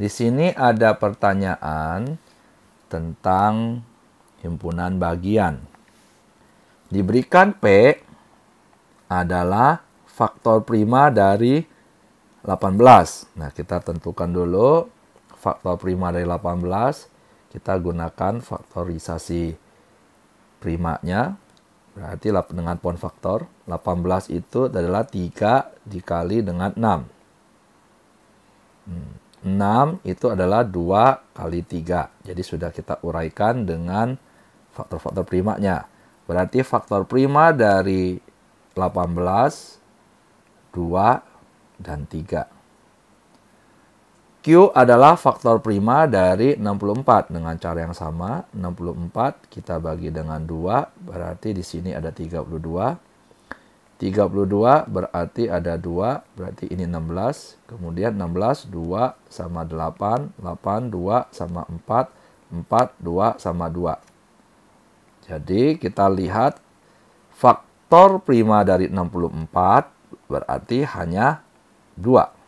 Di sini ada pertanyaan tentang himpunan bagian. Diberikan P adalah faktor prima dari 18. Nah, kita tentukan dulu faktor prima dari 18. Kita gunakan faktorisasi primanya. Berarti dengan pon faktor 18 itu adalah 3 dikali dengan 6. Hmm. 6 itu adalah 2 kali 3. Jadi sudah kita uraikan dengan faktor-faktor primanya. Berarti faktor prima dari 18, 2, dan 3. Q adalah faktor prima dari 64 dengan cara yang sama. 64 kita bagi dengan 2, berarti di sini ada 32. 32 berarti ada 2, berarti ini 16. Kemudian 16, 2 sama 8, 8, 2 sama 4, 4, 2 sama 2. Jadi kita lihat faktor prima dari 64 berarti hanya 2.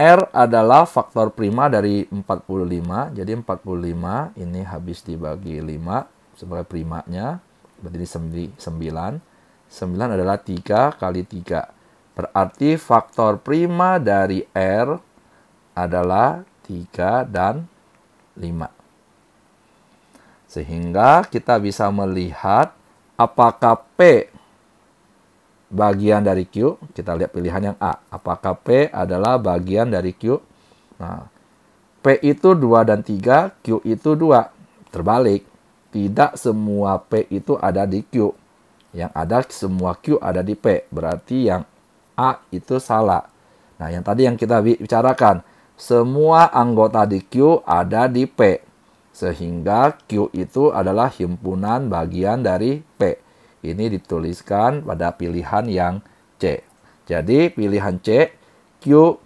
R adalah faktor prima dari 45, jadi 45 ini habis dibagi 5 sebagai primanya, berarti ini 9. 9 adalah 3 kali 3. Berarti faktor prima dari R adalah 3 dan 5. Sehingga kita bisa melihat apakah P bagian dari Q. Kita lihat pilihan yang A. Apakah P adalah bagian dari Q? Nah, P itu 2 dan 3, Q itu 2. Terbalik. Tidak semua P itu ada di Q yang ada semua Q ada di P, berarti yang A itu salah. Nah, yang tadi yang kita bicarakan, semua anggota di Q ada di P. Sehingga Q itu adalah himpunan bagian dari P. Ini dituliskan pada pilihan yang C. Jadi pilihan C, Q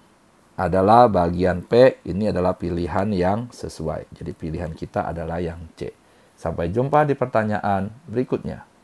adalah bagian P, ini adalah pilihan yang sesuai. Jadi pilihan kita adalah yang C. Sampai jumpa di pertanyaan berikutnya.